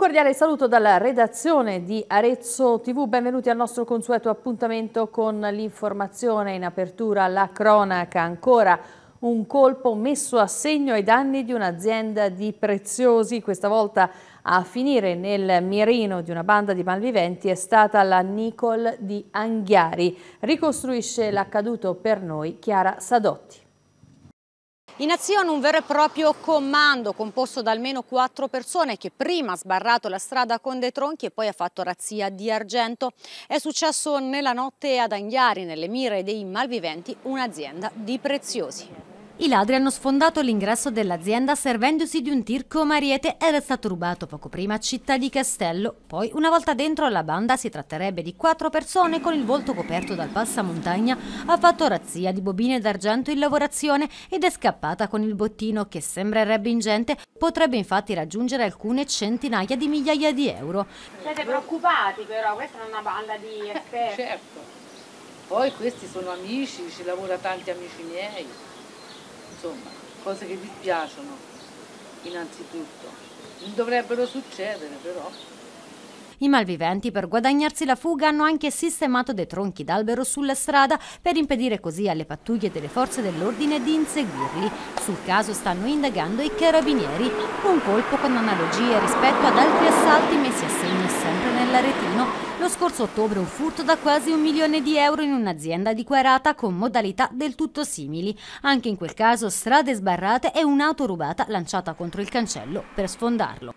cordiale saluto dalla redazione di Arezzo TV, benvenuti al nostro consueto appuntamento con l'informazione in apertura la cronaca. Ancora un colpo messo a segno ai danni di un'azienda di preziosi, questa volta a finire nel mirino di una banda di malviventi è stata la Nicole di Anghiari. Ricostruisce l'accaduto per noi Chiara Sadotti. In azione un vero e proprio comando composto da almeno quattro persone che prima ha sbarrato la strada con dei tronchi e poi ha fatto razzia di argento. È successo nella notte ad Anghiari, nelle mire dei malviventi, un'azienda di preziosi. I ladri hanno sfondato l'ingresso dell'azienda servendosi di un tirco che Mariete era stato rubato poco prima a Città di Castello. Poi, una volta dentro la banda, si tratterebbe di quattro persone con il volto coperto dal passamontagna, ha fatto razzia di bobine d'argento in lavorazione ed è scappata con il bottino che sembrerebbe ingente, potrebbe infatti raggiungere alcune centinaia di migliaia di euro. Siete preoccupati però, questa è una banda di esperti. certo. Poi questi sono amici, ci lavora tanti amici miei insomma, cose che vi piacciono innanzitutto. Non dovrebbero succedere però. I malviventi per guadagnarsi la fuga hanno anche sistemato dei tronchi d'albero sulla strada per impedire così alle pattuglie delle forze dell'ordine di inseguirli. Sul caso stanno indagando i carabinieri, un colpo con analogie rispetto ad altri assalti messi a segno sempre nell'aretino lo scorso ottobre un furto da quasi un milione di euro in un'azienda di Quarata con modalità del tutto simili. Anche in quel caso strade sbarrate e un'auto rubata lanciata contro il cancello per sfondarlo.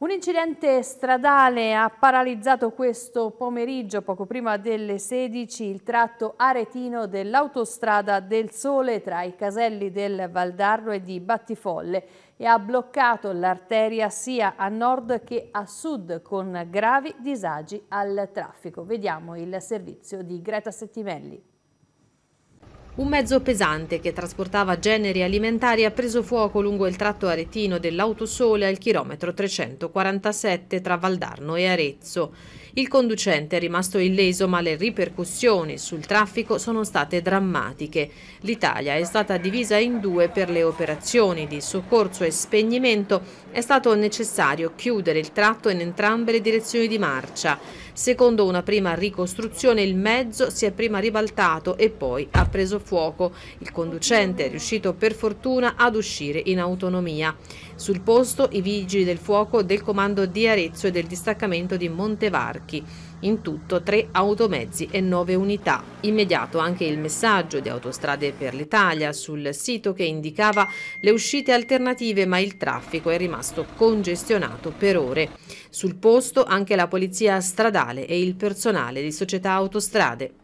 Un incidente stradale ha paralizzato questo pomeriggio, poco prima delle 16, il tratto aretino dell'autostrada del Sole tra i caselli del Valdarno e di Battifolle e ha bloccato l'arteria sia a nord che a sud con gravi disagi al traffico. Vediamo il servizio di Greta Settimelli. Un mezzo pesante che trasportava generi alimentari ha preso fuoco lungo il tratto aretino dell'autosole al chilometro 347 tra Valdarno e Arezzo. Il conducente è rimasto illeso ma le ripercussioni sul traffico sono state drammatiche. L'Italia è stata divisa in due per le operazioni di soccorso e spegnimento. È stato necessario chiudere il tratto in entrambe le direzioni di marcia. Secondo una prima ricostruzione il mezzo si è prima ribaltato e poi ha preso fuoco. Il conducente è riuscito per fortuna ad uscire in autonomia. Sul posto i vigili del fuoco del comando di Arezzo e del distaccamento di Montevarchi. In tutto tre automezzi e nove unità. Immediato anche il messaggio di Autostrade per l'Italia sul sito che indicava le uscite alternative ma il traffico è rimasto congestionato per ore. Sul posto anche la polizia stradale e il personale di società autostrade.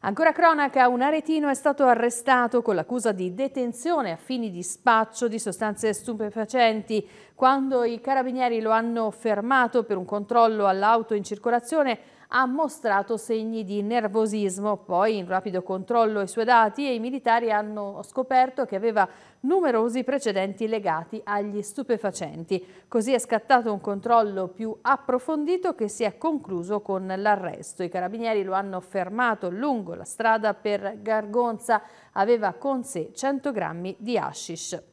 Ancora cronaca, un aretino è stato arrestato con l'accusa di detenzione a fini di spaccio di sostanze stupefacenti. Quando i carabinieri lo hanno fermato per un controllo all'auto in circolazione, ha mostrato segni di nervosismo. Poi, in rapido controllo ai suoi dati, e i militari hanno scoperto che aveva numerosi precedenti legati agli stupefacenti. Così è scattato un controllo più approfondito che si è concluso con l'arresto. I carabinieri lo hanno fermato lungo la strada per Gargonza. Aveva con sé 100 grammi di hashish.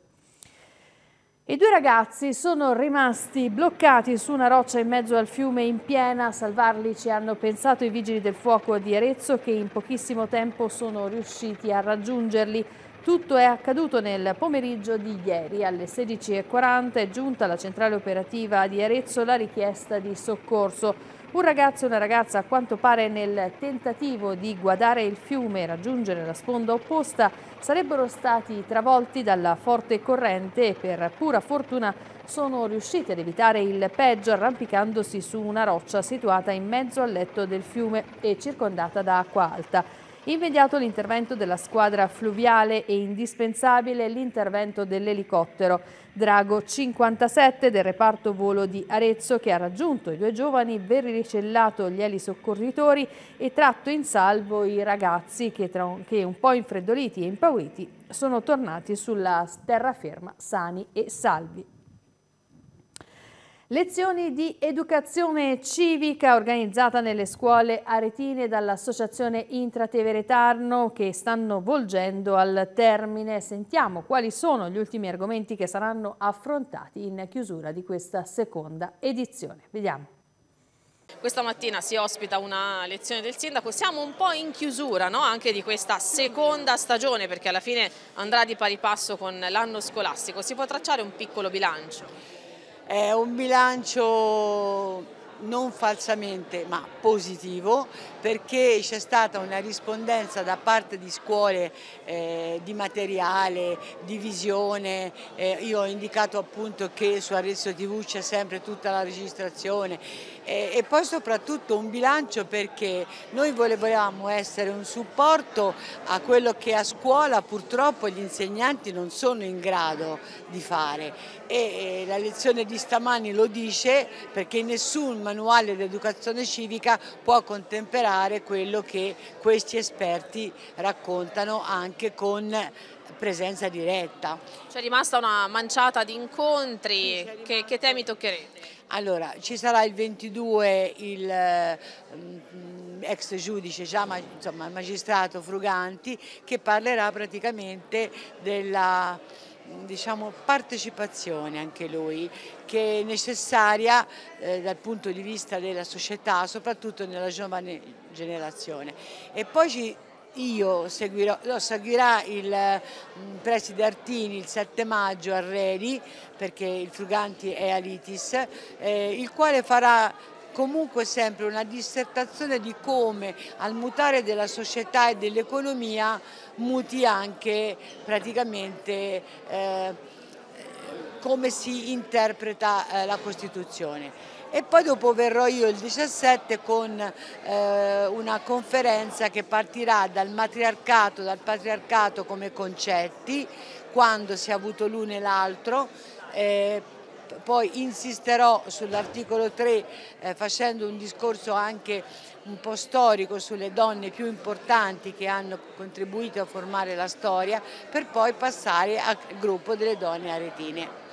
I due ragazzi sono rimasti bloccati su una roccia in mezzo al fiume in piena. A salvarli ci hanno pensato i vigili del fuoco di Arezzo che in pochissimo tempo sono riusciti a raggiungerli. Tutto è accaduto nel pomeriggio di ieri. Alle 16.40 è giunta alla centrale operativa di Arezzo la richiesta di soccorso. Un ragazzo e una ragazza a quanto pare nel tentativo di guadare il fiume e raggiungere la sponda opposta sarebbero stati travolti dalla forte corrente e per pura fortuna sono riusciti ad evitare il peggio arrampicandosi su una roccia situata in mezzo al letto del fiume e circondata da acqua alta. Immediato l'intervento della squadra fluviale e indispensabile l'intervento dell'elicottero Drago 57 del reparto volo di Arezzo che ha raggiunto i due giovani, ben riricellato gli elisoccorritori e tratto in salvo i ragazzi che, tra, che un po' infreddoliti e impauriti sono tornati sulla terraferma sani e salvi. Lezioni di educazione civica organizzata nelle scuole aretine dall'associazione Intratevere Tarno che stanno volgendo al termine. Sentiamo quali sono gli ultimi argomenti che saranno affrontati in chiusura di questa seconda edizione. Vediamo. Questa mattina si ospita una lezione del sindaco, siamo un po' in chiusura no? anche di questa seconda stagione perché alla fine andrà di pari passo con l'anno scolastico, si può tracciare un piccolo bilancio? È un bilancio non falsamente ma positivo perché c'è stata una rispondenza da parte di scuole eh, di materiale, di visione, eh, io ho indicato appunto che su Arezzo TV c'è sempre tutta la registrazione eh, e poi soprattutto un bilancio perché noi volevamo essere un supporto a quello che a scuola purtroppo gli insegnanti non sono in grado di fare e eh, la lezione di stamani lo dice perché nessun manuale d'educazione civica può contemperare quello che questi esperti raccontano anche con presenza diretta. C'è rimasta una manciata di incontri, rimasta... che, che temi toccherete? Allora, ci sarà il 22 il mm, ex giudice, già insomma, magistrato Fruganti, che parlerà praticamente della diciamo, partecipazione anche lui che è necessaria eh, dal punto di vista della società, soprattutto nella giovane generazione. E poi ci io seguirò, lo seguirà il mm, preside Artini il 7 maggio a Reni perché il Fruganti è Alitis, eh, il quale farà comunque sempre una dissertazione di come al mutare della società e dell'economia muti anche praticamente eh, come si interpreta eh, la Costituzione. E poi dopo verrò io il 17 con eh, una conferenza che partirà dal matriarcato, dal patriarcato come concetti, quando si è avuto l'uno e l'altro, eh, Esatto. poi insisterò sull'articolo 3 eh, facendo un discorso anche un po' storico sulle donne più importanti che hanno contribuito a formare la storia per poi passare al gruppo delle donne aretine.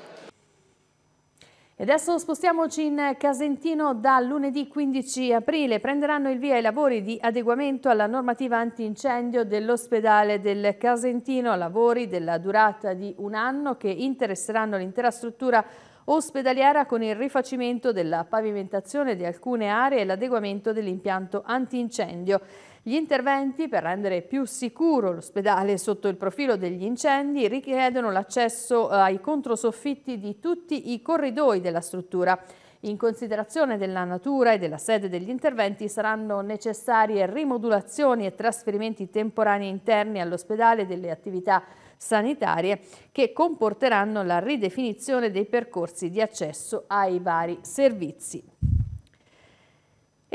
E adesso spostiamoci in Casentino da lunedì 15 aprile. Prenderanno il via i lavori di adeguamento alla normativa antincendio dell'ospedale del Casentino, lavori della durata di un anno che interesseranno l'intera struttura ospedaliera con il rifacimento della pavimentazione di alcune aree e l'adeguamento dell'impianto antincendio. Gli interventi per rendere più sicuro l'ospedale sotto il profilo degli incendi richiedono l'accesso eh, ai controsoffitti di tutti i corridoi della struttura. In considerazione della natura e della sede degli interventi saranno necessarie rimodulazioni e trasferimenti temporanei interni all'ospedale delle attività sanitarie che comporteranno la ridefinizione dei percorsi di accesso ai vari servizi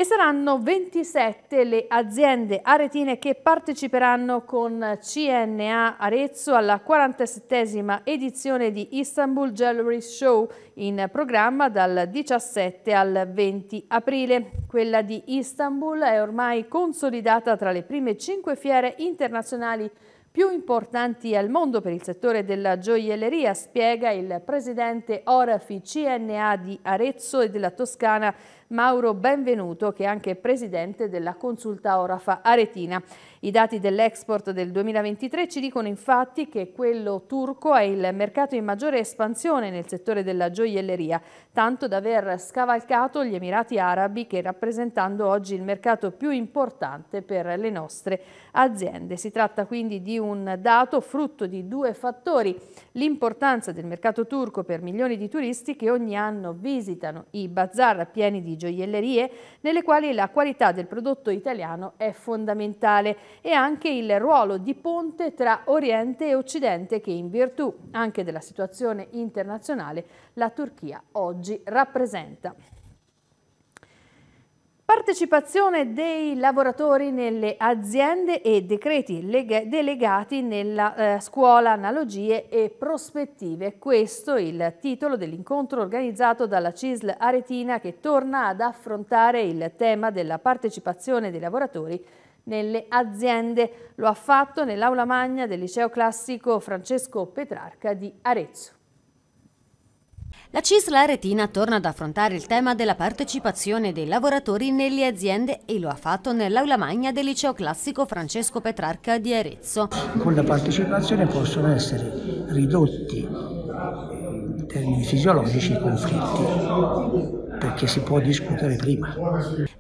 e saranno 27 le aziende aretine che parteciperanno con CNA Arezzo alla 47esima edizione di Istanbul Jewelry Show in programma dal 17 al 20 aprile. Quella di Istanbul è ormai consolidata tra le prime cinque fiere internazionali più importanti al mondo per il settore della gioielleria, spiega il presidente Orafi CNA di Arezzo e della Toscana Mauro Benvenuto, che è anche presidente della consulta Orafa Aretina. I dati dell'export del 2023 ci dicono infatti che quello turco è il mercato in maggiore espansione nel settore della gioielleria, tanto da aver scavalcato gli Emirati Arabi che rappresentando oggi il mercato più importante per le nostre aziende. Si tratta quindi di un dato frutto di due fattori, l'importanza del mercato turco per milioni di turisti che ogni anno visitano i bazar pieni di gioiellerie, nelle quali la qualità del prodotto italiano è fondamentale e anche il ruolo di ponte tra Oriente e Occidente che in virtù anche della situazione internazionale la Turchia oggi rappresenta. Partecipazione dei lavoratori nelle aziende e decreti delegati nella eh, scuola, analogie e prospettive. Questo è il titolo dell'incontro organizzato dalla CISL Aretina che torna ad affrontare il tema della partecipazione dei lavoratori nelle aziende. Lo ha fatto nell'aula magna del liceo classico Francesco Petrarca di Arezzo. La CISL Aretina torna ad affrontare il tema della partecipazione dei lavoratori nelle aziende e lo ha fatto nell'aula magna del liceo classico Francesco Petrarca di Arezzo. Con la partecipazione possono essere ridotti eh, in termini fisiologici i conflitti perché si può discutere prima.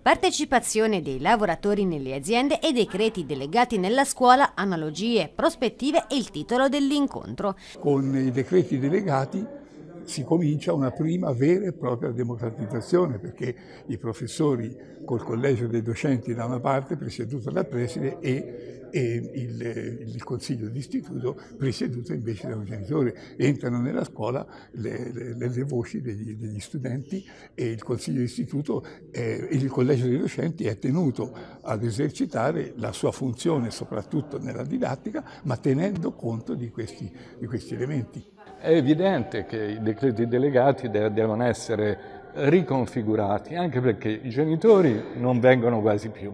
Partecipazione dei lavoratori nelle aziende e decreti delegati nella scuola, analogie, prospettive e il titolo dell'incontro. Con i decreti delegati si comincia una prima vera e propria democratizzazione perché i professori col collegio dei docenti da una parte presieduto dal preside e, e il, il, consiglio d'istituto presieduto invece da un genitore. Entrano nella scuola le, le, le voci degli, degli, studenti e il consiglio d'istituto e il collegio dei docenti è tenuto ad esercitare la sua funzione soprattutto nella didattica ma tenendo conto di questi, di questi elementi. È evidente che i decreti delegati devono essere riconfigurati, anche perché i genitori non vengono quasi più,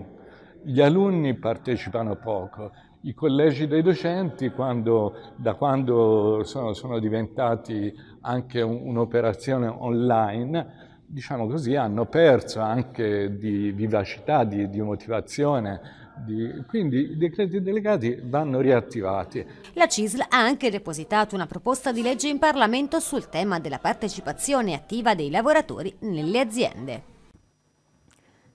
gli alunni partecipano poco, i collegi dei docenti, quando, da quando sono, sono diventati anche un'operazione online, diciamo così, hanno perso anche di vivacità, di, di motivazione, di, quindi i decreti delegati vanno riattivati. La CISL ha anche depositato una proposta di legge in Parlamento sul tema della partecipazione attiva dei lavoratori nelle aziende.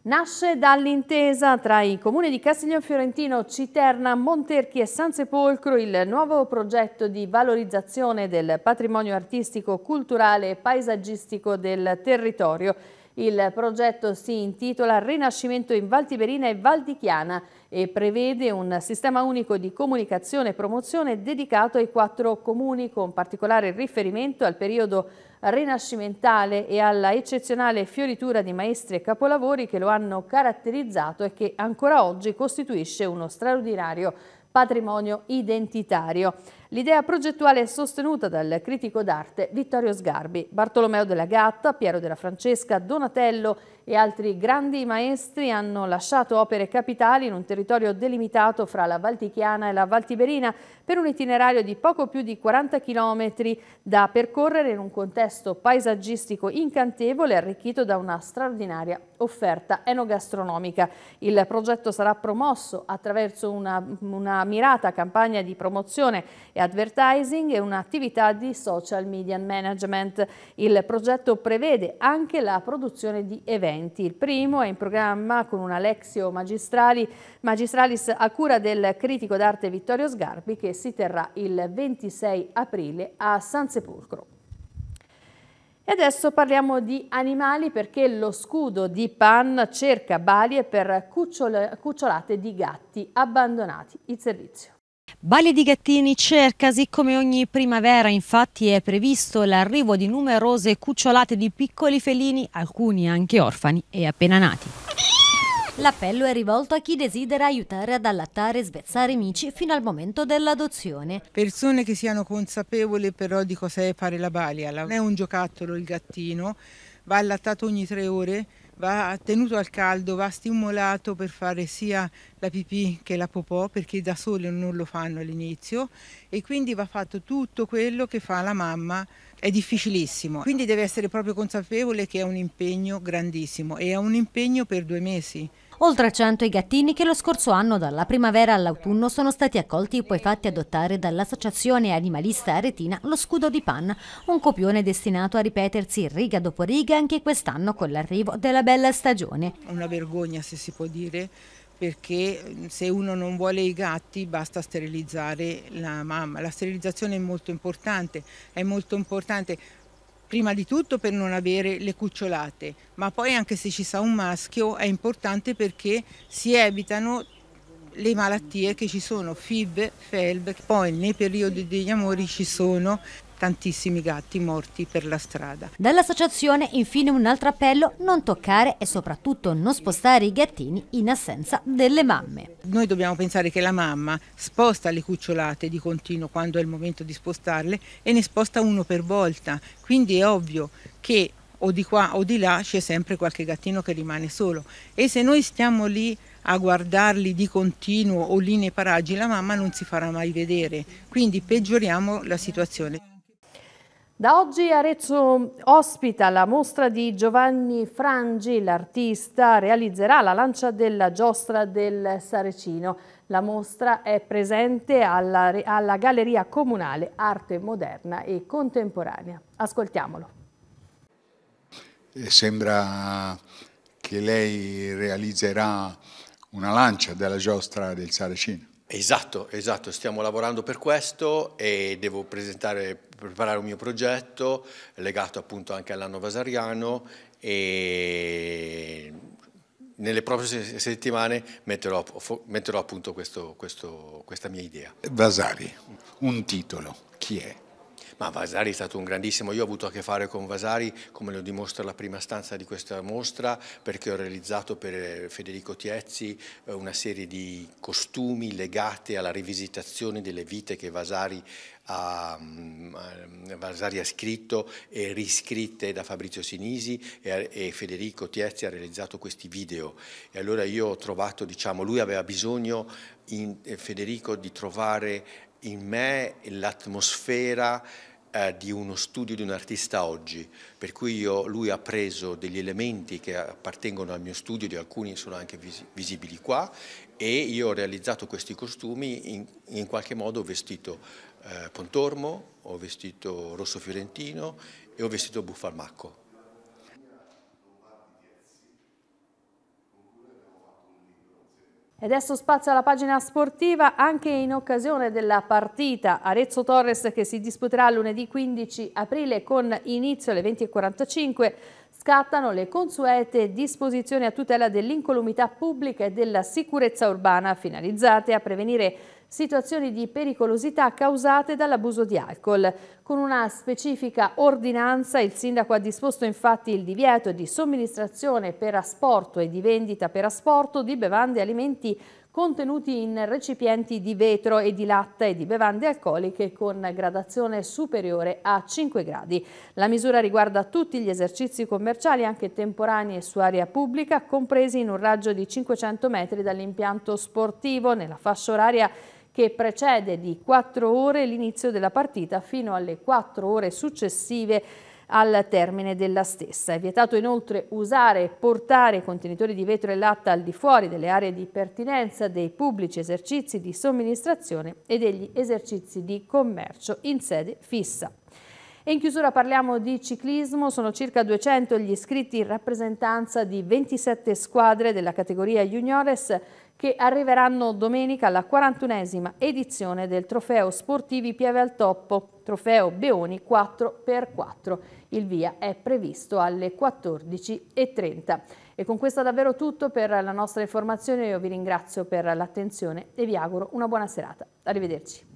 Nasce dall'intesa tra i comuni di Castiglione Fiorentino, Citerna, Monterchi e Sansepolcro il nuovo progetto di valorizzazione del patrimonio artistico, culturale e paesaggistico del territorio. Il progetto si intitola Rinascimento in Valtiberina e Valdichiana e prevede un sistema unico di comunicazione e promozione dedicato ai quattro comuni con particolare riferimento al periodo rinascimentale e alla eccezionale fioritura di maestri e capolavori che lo hanno caratterizzato e che ancora oggi costituisce uno straordinario patrimonio identitario. L'idea progettuale è sostenuta dal critico d'arte Vittorio Sgarbi, Bartolomeo della Gatta, Piero della Francesca, Donatello e altri grandi maestri hanno lasciato opere capitali in un territorio delimitato fra la Valtichiana e la Valtiberina per un itinerario di poco più di 40 km da percorrere in un contesto paesaggistico incantevole arricchito da una straordinaria offerta enogastronomica. Il progetto sarà promosso attraverso una, una mirata campagna di promozione e advertising e un'attività di social media management. Il progetto prevede anche la produzione di eventi. Il primo è in programma con un Alexio Magistrali, Magistralis a cura del critico d'arte Vittorio Sgarbi che si terrà il 26 aprile a San Sepolcro. E adesso parliamo di animali perché lo scudo di Pan cerca balie per cucciolate di gatti abbandonati. Il servizio. Balia di Gattini cerca, siccome ogni primavera infatti è previsto l'arrivo di numerose cucciolate di piccoli felini, alcuni anche orfani e appena nati. L'appello è rivolto a chi desidera aiutare ad allattare e svezzare i mici fino al momento dell'adozione. Persone che siano consapevoli però di cos'è fare la balia. Non è un giocattolo il gattino, va allattato ogni tre ore va tenuto al caldo, va stimolato per fare sia la pipì che la popò perché da sole non lo fanno all'inizio e quindi va fatto tutto quello che fa la mamma, è difficilissimo, quindi deve essere proprio consapevole che è un impegno grandissimo e è un impegno per due mesi. Oltre a 100 i gattini che lo scorso anno dalla primavera all'autunno sono stati accolti e poi fatti adottare dall'associazione animalista aretina Lo Scudo di Pan, un copione destinato a ripetersi riga dopo riga anche quest'anno con l'arrivo della bella stagione. Una vergogna se si può dire perché se uno non vuole i gatti basta sterilizzare la mamma. La sterilizzazione è molto importante, è molto importante prima di tutto per non avere le cucciolate, ma poi anche se ci sta un maschio è importante perché si evitano le malattie che ci sono, FIB, FELB, poi nei periodi degli amori ci sono tantissimi gatti morti per la strada. Dall'associazione infine un altro appello, non toccare e soprattutto non spostare i gattini in assenza delle mamme. Noi dobbiamo pensare che la mamma sposta le cucciolate di continuo quando è il momento di spostarle e ne sposta uno per volta, quindi è ovvio che o di qua o di là c'è sempre qualche gattino che rimane solo e se noi stiamo lì a guardarli di continuo o lì nei paraggi la mamma non si farà mai vedere, quindi peggioriamo la situazione. Da oggi Arezzo ospita la mostra di Giovanni Frangi, l'artista realizzerà la lancia della giostra del Sarecino. La mostra è presente alla, alla Galleria Comunale Arte Moderna e Contemporanea. Ascoltiamolo. Eh, sembra che lei realizzerà una lancia della giostra del Sarecino. Esatto, esatto, stiamo lavorando per questo e devo presentare, preparare un mio progetto legato appunto anche all'anno vasariano e nelle prossime settimane metterò, metterò appunto questo, questo, questa mia idea. Vasari, un titolo, chi è? Ma Vasari è stato un grandissimo, io ho avuto a che fare con Vasari come lo dimostra la prima stanza di questa mostra perché ho realizzato per eh, Federico Tiezzi eh, una serie di costumi legati alla rivisitazione delle vite che Vasari ha, mm, eh, Vasari ha scritto e riscritte da Fabrizio Sinisi e, e Federico Tiezzi ha realizzato questi video e allora io ho trovato, diciamo, lui aveva bisogno in, eh, Federico di trovare in me l'atmosfera eh, di uno studio di un artista oggi, per cui io, lui ha preso degli elementi che appartengono al mio studio, di alcuni sono anche vis visibili qua, e io ho realizzato questi costumi in, in qualche modo ho vestito eh, Pontormo, ho vestito Rosso Fiorentino e ho vestito Buffalmacco. E adesso spazio alla pagina sportiva anche in occasione della partita Arezzo Torres che si disputerà lunedì 15 aprile con inizio alle 20.45. Scattano le consuete disposizioni a tutela dell'incolumità pubblica e della sicurezza urbana finalizzate a prevenire situazioni di pericolosità causate dall'abuso di alcol. Con una specifica ordinanza il sindaco ha disposto infatti il divieto di somministrazione per asporto e di vendita per asporto di bevande e alimenti contenuti in recipienti di vetro e di latta e di bevande alcoliche con gradazione superiore a 5 gradi. La misura riguarda tutti gli esercizi commerciali, anche temporanei e su area pubblica, compresi in un raggio di 500 metri dall'impianto sportivo nella fascia oraria che precede di 4 ore l'inizio della partita fino alle 4 ore successive al termine della stessa. È vietato inoltre usare e portare contenitori di vetro e latta al di fuori delle aree di pertinenza dei pubblici esercizi di somministrazione e degli esercizi di commercio in sede fissa. E in chiusura parliamo di ciclismo, sono circa 200 gli iscritti in rappresentanza di 27 squadre della categoria juniores che arriveranno domenica alla 41esima edizione del trofeo sportivi Pieve al Toppo, trofeo Beoni 4x4. Il via è previsto alle 14.30. E con questo è davvero tutto per la nostra informazione, io vi ringrazio per l'attenzione e vi auguro una buona serata. Arrivederci.